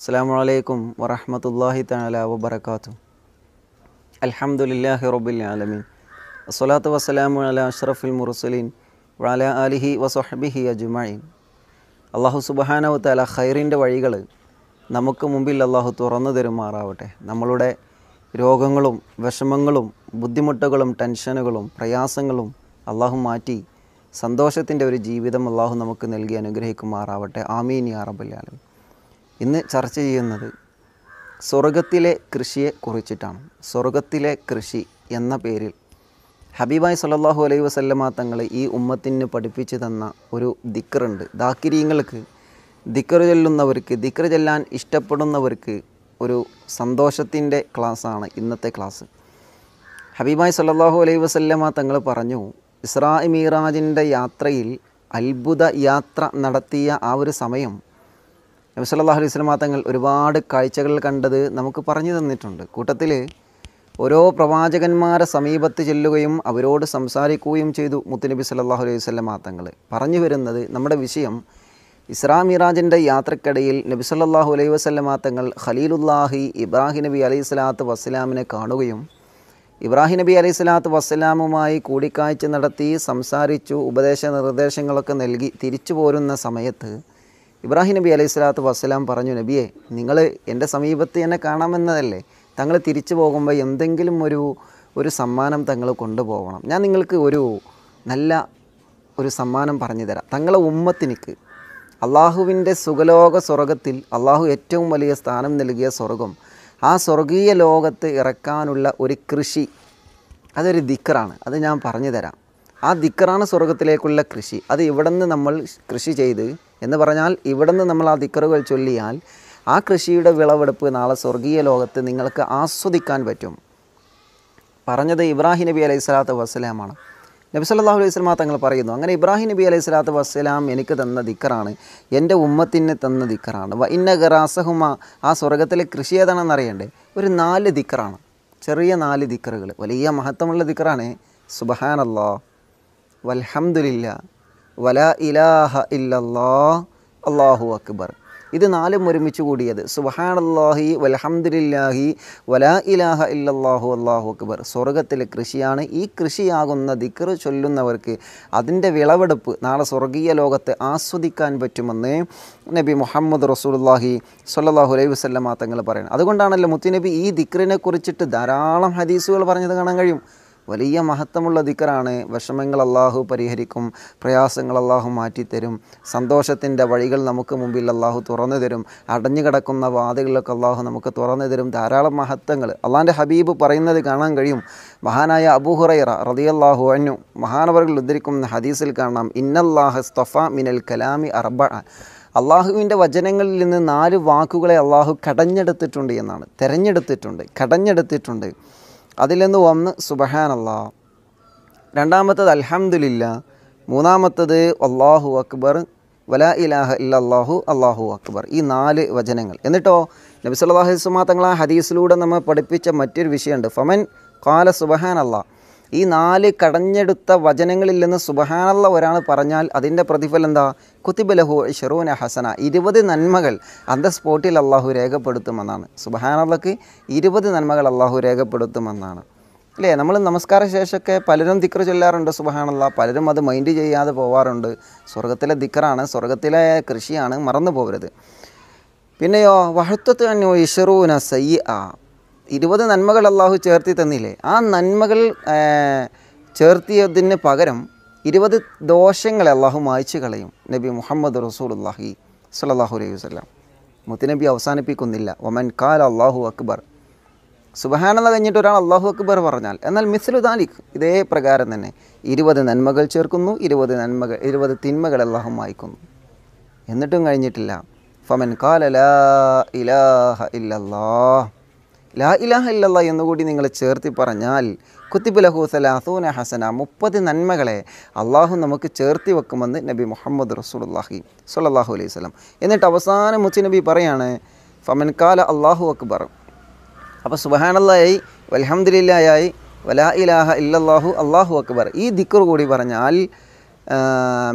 അസ്സാം വലൈക്കും വറഹമത്തല്ലാഹി തല വാത്തു അലഹമുല്ലാഹി റബുൽ ആലമീൻ അസ്വലാത്തു വസ്സലാമു അല അഷ്റഫുൽ മുർസലീൻ വല അലിഹി വസഹബിഹി അജുമായി അള്ളാഹു സുബഹാനവു തല ഖൈറിൻ്റെ വഴികൾ നമുക്ക് മുമ്പിൽ അള്ളാഹു തുറന്നു തരുമാറാവട്ടെ നമ്മളുടെ രോഗങ്ങളും വിഷമങ്ങളും ബുദ്ധിമുട്ടുകളും ടെൻഷനുകളും പ്രയാസങ്ങളും അള്ളാഹു മാറ്റി സന്തോഷത്തിൻ്റെ ഒരു ജീവിതം അള്ളാഹു നമുക്ക് നൽകി അനുഗ്രഹിക്കുമാറാവട്ടെ ആമീൻ യാ റബുൽ ആലമീൻ ഇന്ന് ചർച്ച ചെയ്യുന്നത് സ്വർഗത്തിലെ കൃഷിയെ കുറിച്ചിട്ടാണ് സ്വർഗത്തിലെ കൃഷി എന്ന പേരിൽ ഹബീബായ് സല്ലാഹു അലൈഹി വസല്ലമ തങ്ങൾ ഈ ഉമ്മത്തിന് പഠിപ്പിച്ചു തന്ന ഒരു ദിക്കറുണ്ട് ദാക്കിരിയങ്ങൾക്ക് ദിക്കറ് ചൊല്ലുന്നവർക്ക് ദിക്കറ് ചെല്ലാൻ ഇഷ്ടപ്പെടുന്നവർക്ക് ഒരു സന്തോഷത്തിൻ്റെ ക്ലാസ്സാണ് ഇന്നത്തെ ക്ലാസ് ഹബീബായ് സല്ലാഹു അലൈഹി വസല്ലമ തങ്ങൾ പറഞ്ഞു ഇസ്രാ മീറാജിൻ്റെ യാത്രയിൽ അത്ഭുത യാത്ര നടത്തിയ ആ ഒരു സമയം നബിസല്ലാഹു അലൈഹി സ്വലമാ തങ്ങൾ ഒരുപാട് കാഴ്ചകൾ കണ്ടത് നമുക്ക് പറഞ്ഞു തന്നിട്ടുണ്ട് കൂട്ടത്തിൽ ഓരോ പ്രവാചകന്മാരെ സമീപത്ത് ചെല്ലുകയും അവരോട് സംസാരിക്കുകയും ചെയ്തു മുത്തുനബി സല്ലാഹു അലൈഹി സ്വലമാ തങ്ങൾ പറഞ്ഞു വരുന്നത് നമ്മുടെ വിഷയം ഇസ്രാ മിറാജിൻ്റെ യാത്രക്കിടയിൽ നബി സല്ലാഹു അലൈഹി വസ്ലമാ തങ്ങൾ ഖലീലുല്ലാഹി ഇബ്രാഹിം നബി അലൈഹി സ്വലാത്തു വസ്സലാമിനെ കാണുകയും ഇബ്രാഹിം നബി അലൈഹി സ്വലാത്തു വസ്സലാമുമായി കൂടിക്കാഴ്ച നടത്തി സംസാരിച്ചു ഉപദേശ നിർദ്ദേശങ്ങളൊക്കെ നൽകി തിരിച്ചു പോരുന്ന സമയത്ത് ഇബ്രാഹിം നബി അലൈഹി സ്വലാത്തു വസ്സലാം പറഞ്ഞു നബിയെ നിങ്ങൾ എൻ്റെ സമീപത്ത് തന്നെ കാണാമെന്നതല്ലേ തങ്ങൾ തിരിച്ചു പോകുമ്പോൾ എന്തെങ്കിലും ഒരു ഒരു സമ്മാനം തങ്ങൾ കൊണ്ടുപോകണം ഞാൻ നിങ്ങൾക്ക് ഒരു നല്ല ഒരു സമ്മാനം പറഞ്ഞു തരാം തങ്ങളെ ഉമ്മത്തിനിക്ക് അള്ളാഹുവിൻ്റെ സുഖലോക സ്വർഗത്തിൽ അള്ളാഹു ഏറ്റവും വലിയ സ്ഥാനം നൽകിയ സ്വർഗം ആ സ്വർഗീയ ലോകത്ത് ഇറക്കാനുള്ള ഒരു കൃഷി അതൊരു ദിക്കറാണ് അത് ഞാൻ പറഞ്ഞു തരാം ആ ദിക്കറാണ് സ്വർഗത്തിലേക്കുള്ള കൃഷി അത് ഇവിടെ നിന്ന് നമ്മൾ കൃഷി ചെയ്ത് എന്ന് പറഞ്ഞാൽ ഇവിടെ നിന്ന് നമ്മൾ ആ ദിക്കറുകൾ ചൊല്ലിയാൽ ആ കൃഷിയുടെ വിളവെടുപ്പ് നാളെ സ്വർഗീയ ലോകത്ത് നിങ്ങൾക്ക് ആസ്വദിക്കാൻ പറ്റും പറഞ്ഞത് ഇബ്രാഹിം നബി അലൈഹി സ്വലാത്തു വസ്സലാമാണ് നബി സല്ലാഹു അലൈഹി സ്വലാം തങ്ങൾ പറയുന്നു അങ്ങനെ ഇബ്രാഹിം നബി അലൈഹി സ്വലാത്തു വസ്സലാം എനിക്ക് തന്ന ദിക്കറാണ് എൻ്റെ ഉമ്മത്തിന് തന്ന ദിക്കറാണ് വ ഇന്ന ഗറാസഹുമ ആ സ്വർഗത്തിലെ കൃഷി ഏതാണെന്ന് അറിയണ്ടേ ഒരു നാല് ദിക്കറാണ് ചെറിയ നാല് ദിക്കറുകൾ വലിയ മഹത്വമുള്ള ദിക്കറാണ് സുബഹാനല്ലോ വൽഹംദുലില്ല വല ഇലാഹ ഇല്ലല്ലാ അള്ളാഹു അക്ബർ ഇത് നാലും ഒരുമിച്ച് കൂടിയത് സുബഹാനല്ലാഹി വലഹമുല്ലാഹി വലാ ഇലാഹ ഇല്ലല്ലാഹു അള്ളാഹു അക്ബർ സ്വർഗത്തിലെ കൃഷിയാണ് ഈ കൃഷിയാകുന്ന ദിക്കർ ചൊല്ലുന്നവർക്ക് അതിൻ്റെ വിളവെടുപ്പ് നാളെ സ്വർഗീയ ലോകത്തെ ആസ്വദിക്കാൻ പറ്റുമെന്ന് നബി മുഹമ്മദ് റസൂലുല്ലാഹി സല്ലാഹു അലൈഹി വസ്ലമാ തങ്ങൾ പറയുന്നത് അതുകൊണ്ടാണല്ലോ മുത്തുനബി ഈ ദിക്കറിനെ കുറിച്ചിട്ട് ധാരാളം ഹദീസുകൾ പറഞ്ഞത് കാണാൻ കഴിയും വലിയ മഹത്വമുള്ള ദിക്കറാണ് വിഷമങ്ങൾ അള്ളാഹു പരിഹരിക്കും പ്രയാസങ്ങൾ അള്ളാഹു മാറ്റിത്തരും സന്തോഷത്തിൻ്റെ വഴികൾ നമുക്ക് മുമ്പിൽ അള്ളാഹു തുറന്നു തരും അടഞ്ഞു കിടക്കുന്ന വാതികളൊക്കെ അള്ളാഹു നമുക്ക് തുറന്നു തരും ധാരാളം മഹത്വങ്ങൾ അള്ളാൻ്റെ ഹബീബ് പറയുന്നത് കാണാൻ കഴിയും മഹാനായ അബൂഹുറൈറ അള്ളാഹു അന്നു മഹാനവർകൾ ഉദ്ധരിക്കുന്ന ഹദീസിൽ കാണാം ഇന്നല്ലാഹ സ്തഫ മിനൽ കലാമി അറബ അള്ളാഹുവിൻ്റെ വചനങ്ങളിൽ നിന്ന് നാല് വാക്കുകളെ അള്ളാഹു കടഞ്ഞെടുത്തിട്ടുണ്ട് എന്നാണ് തിരഞ്ഞെടുത്തിട്ടുണ്ട് കടഞ്ഞെടുത്തിട്ടുണ്ട് അതിൽ നിന്ന് ഒന്ന് സുബഹാനല്ല രണ്ടാമത്തത് അൽഹംദുലില്ല മൂന്നാമത്തത് അള്ളാഹു അക്ബർ വല ഇലാഹ ഇല്ല അള്ളാഹു അക്ബർ ഈ നാല് വചനങ്ങൾ എന്നിട്ടോ നബി സല്ലാഹു വസ്മാ തങ്ങൾ ഹദീസിലൂടെ നമ്മൾ പഠിപ്പിച്ച മറ്റൊരു വിഷയമുണ്ട് ഫമൻ കാല സുബഹാൻ അള്ളാഹ് ഈ നാല് കടഞ്ഞെടുത്ത വചനങ്ങളിൽ നിന്ന് സുബഹാനുള്ള ഒരാൾ പറഞ്ഞാൽ അതിൻ്റെ പ്രതിഫലം എന്താ കുത്തിബലഹു ഷെറൂന ഹസന ഇരുപത് നന്മകൾ അന്ത സ്പോട്ടിൽ അള്ളാഹു രേഖപ്പെടുത്തുമെന്നാണ് സുബഹാനുള്ളക്ക് ഇരുപത് നന്മകൾ അള്ളാഹു രേഖപ്പെടുത്തുമെന്നാണ് അല്ലേ നമ്മൾ നമസ്കാര ശേഷമൊക്കെ പലരും ദിക്ർ ചൊല്ലാറുണ്ട് സുബഹാനുള്ള പലരും അത് മൈൻഡ് ചെയ്യാതെ പോവാറുണ്ട് സ്വർഗത്തിലെ ദിക്കറാണ് സ്വർഗത്തിലെ കൃഷിയാണ് മറന്നു പോകരുത് പിന്നെയോ അന്യോ ഇഷറൂന സയ്യ ഇരുപത് നന്മകൾ അള്ളാഹു ചേർത്തി തന്നില്ലേ ആ നന്മകൾ ചേർത്തിയതിന് പകരം ഇരുപത് ദോഷങ്ങളെ അള്ളാഹു മായ്ച്ചു കളയും നബി മുഹമ്മദ് റസൂലുല്ലാഹി സല്ലാഹു അലൈഹി വസ്ലാം മുത്തുനബി അവസാനിപ്പിക്കുന്നില്ല ഒമൻ കാൽ അള്ളാഹു അക്ബർ സുബഹാനത കഴിഞ്ഞിട്ട് ഒരാൾ അള്ളാഹു അക്ബർ പറഞ്ഞാൽ എന്നാൽ മിസ്ലു ഇതേ പ്രകാരം തന്നെ ഇരുപത് നന്മകൾ ചേർക്കുന്നു ഇരുപത് നന്മകൾ ഇരുപത് തിന്മകൾ അള്ളാഹു മായ്ക്കുന്നു എന്നിട്ടും കഴിഞ്ഞിട്ടില്ല ഫമൻ കാല ഇലാഹ ഇല്ലല്ലാഹ് ലാ ഇലാഹ എന്ന് എന്നുകൂടി നിങ്ങൾ ചേർത്തി പറഞ്ഞാൽ കുത്തിബ് ലഹു സലാസൂന ഹസന മുപ്പത് നന്മകളെ അള്ളാഹു നമുക്ക് ചേർത്തി വെക്കുമെന്ന് നബി മുഹമ്മദ് റസൂലുള്ളാഹി സല്ലാഹു അലൈഹി സ്വലം എന്നിട്ട് അവസാനം മുച്ചി നബി പറയാണ് ഫമൻ കാല അള്ളാഹു അക്ബർ അപ്പോൾ സുബഹാനല്ലായി വലഹമ്മദില്ലായി വലാ ഇലാഹ ഇല്ലല്ലാഹു അള്ളാഹു അക്ബർ ഈ ദിക്കർ കൂടി പറഞ്ഞാൽ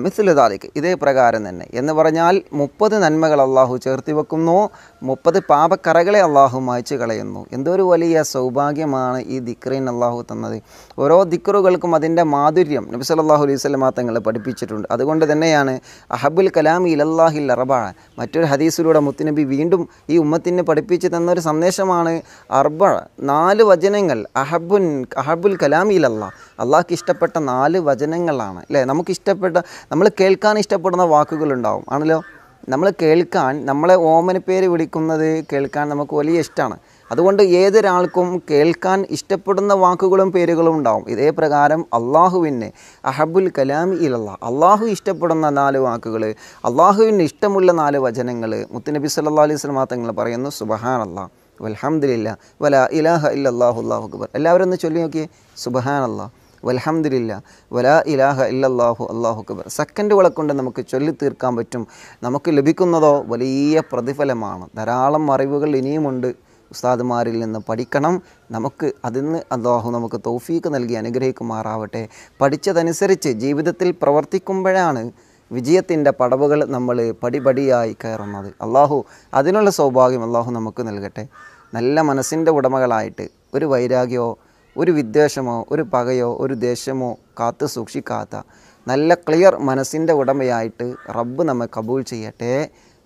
മിസ്ലു താലിക്ക് ഇതേ പ്രകാരം തന്നെ എന്ന് പറഞ്ഞാൽ മുപ്പത് നന്മകൾ അള്ളാഹു ചേർത്തി വെക്കുന്നു മുപ്പത് പാപക്കറകളെ അള്ളാഹു മായ്ച്ചു കളയുന്നു എന്തൊരു വലിയ സൗഭാഗ്യമാണ് ഈ ദിക്രീൻ അള്ളാഹു തന്നത് ഓരോ ദിക്റുകൾക്കും അതിൻ്റെ മാധുര്യം നബി സല്ലാഹു അലൈഹി സ്വലമാ തങ്ങൾ പഠിപ്പിച്ചിട്ടുണ്ട് അതുകൊണ്ട് തന്നെയാണ് അഹബുൽ കലാം ഇലല്ലാഹിൽ അറബാഴ മറ്റൊരു ഹദീസിലൂടെ മുത്തുനബി വീണ്ടും ഈ ഉമ്മത്തിന് പഠിപ്പിച്ചു തന്നൊരു സന്ദേശമാണ് അർബ നാല് വചനങ്ങൾ അഹബുൻ അഹബുൽ കലാം ഇലല്ലാ അള്ളാഹ്ക്ക് ഇഷ്ടപ്പെട്ട നാല് വചനങ്ങളാണ് അല്ലേ നമുക്ക് ഇഷ്ടപ്പെട്ട നമ്മൾ കേൾക്കാൻ ഇഷ്ടപ്പെടുന്ന വാക്കുകളുണ്ടാവും ആണല്ലോ നമ്മൾ കേൾക്കാൻ നമ്മളെ ഓമന പേര് വിളിക്കുന്നത് കേൾക്കാൻ നമുക്ക് വലിയ ഇഷ്ടമാണ് അതുകൊണ്ട് ഏതൊരാൾക്കും കേൾക്കാൻ ഇഷ്ടപ്പെടുന്ന വാക്കുകളും പേരുകളും ഉണ്ടാവും ഇതേ പ്രകാരം അള്ളാഹുവിന് അഹബുൽ കലാം ഇലല്ലാ അള്ളാഹു ഇഷ്ടപ്പെടുന്ന നാല് വാക്കുകൾ അള്ളാഹുവിന് ഇഷ്ടമുള്ള നാല് വചനങ്ങൾ മുത്തുനബി സല്ലാ അലൈഹി തങ്ങൾ പറയുന്നു സുബഹാൻ അല്ലാ വൽഹമ്മദില്ല വല ഇലാഹ ഇല്ലാഹു അള്ളാഹു അക്ബർ എല്ലാവരും ഒന്ന് ചൊല്ലി നോക്കിയേ സുബഹാൻ അള്ളാഹ് വലഹമ്മദില്ല വലാ ഇലാഹ ഇല്ലാഹു അള്ളാഹു അക്ബർ സെക്കൻഡുകളെ കൊണ്ട് നമുക്ക് ചൊല്ലി തീർക്കാൻ പറ്റും നമുക്ക് ലഭിക്കുന്നതോ വലിയ പ്രതിഫലമാണ് ധാരാളം അറിവുകൾ ഇനിയുമുണ്ട് ഉസ്താദുമാരിൽ നിന്ന് പഠിക്കണം നമുക്ക് അതിന് അള്ളാഹു നമുക്ക് തോഫീക്ക് നൽകി അനുഗ്രഹിക്കുമാറാവട്ടെ പഠിച്ചതനുസരിച്ച് ജീവിതത്തിൽ പ്രവർത്തിക്കുമ്പോഴാണ് വിജയത്തിൻ്റെ പടവുകൾ നമ്മൾ പടിപടിയായി കയറുന്നത് അള്ളാഹു അതിനുള്ള സൗഭാഗ്യം അള്ളാഹു നമുക്ക് നൽകട്ടെ നല്ല മനസ്സിൻ്റെ ഉടമകളായിട്ട് ഒരു വൈരാഗ്യമോ ഒരു വിദ്വേഷമോ ഒരു പകയോ ഒരു ദേഷ്യമോ കാത്തു സൂക്ഷിക്കാത്ത നല്ല ക്ലിയർ മനസ്സിൻ്റെ ഉടമയായിട്ട് റബ്ബ് നമ്മെ കബൂൾ ചെയ്യട്ടെ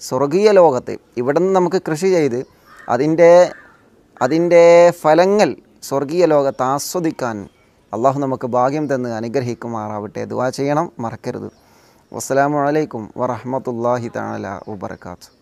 സ്വർഗീയ ലോകത്ത് ഇവിടെ നിന്ന് നമുക്ക് കൃഷി ചെയ്ത് അതിൻ്റെ അതിൻ്റെ ഫലങ്ങൾ സ്വർഗീയ ലോകത്ത് ആസ്വദിക്കാൻ അള്ളാഹു നമുക്ക് ഭാഗ്യം തന്ന് അനുഗ്രഹിക്കുമാറാവട്ടെ ദുവാ ചെയ്യണം മറക്കരുത് വസ്സലാമലൈക്കും വറഹമത്തല്ലാഹി താല വാത്തു